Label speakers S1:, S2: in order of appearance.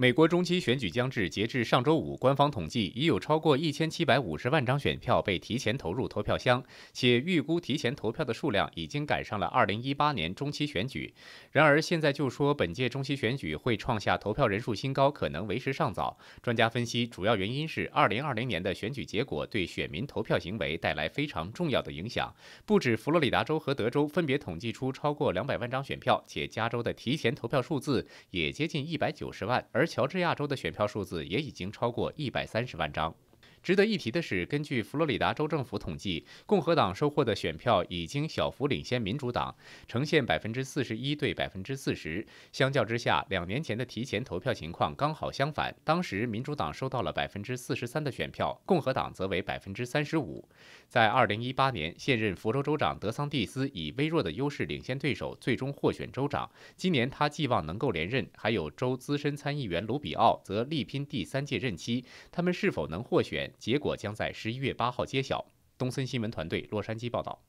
S1: 美国中期选举将至，截至上周五，官方统计已有超过一千七百五十万张选票被提前投入投票箱，且预估提前投票的数量已经赶上了2018年中期选举。然而，现在就说本届中期选举会创下投票人数新高，可能为时尚早。专家分析，主要原因是2020年的选举结果对选民投票行为带来非常重要的影响。不止佛罗里达州和德州分别统计出超过两百万张选票，且加州的提前投票数字也接近一百九十万，而。乔治亚州的选票数字也已经超过一百三十万张。值得一提的是，根据佛罗里达州政府统计，共和党收获的选票已经小幅领先民主党，呈现百分之四十一对百分之四十。相较之下，两年前的提前投票情况刚好相反，当时民主党收到了百分之四十三的选票，共和党则为百分之三十五。在二零一八年，现任佛州州长德桑蒂斯以微弱的优势领先对手，最终获选州长。今年他寄望能够连任，还有州资深参议员卢比奥则力拼第三届任期，他们是否能获选？结果将在十一月八号揭晓。东森新闻团队洛杉矶报道。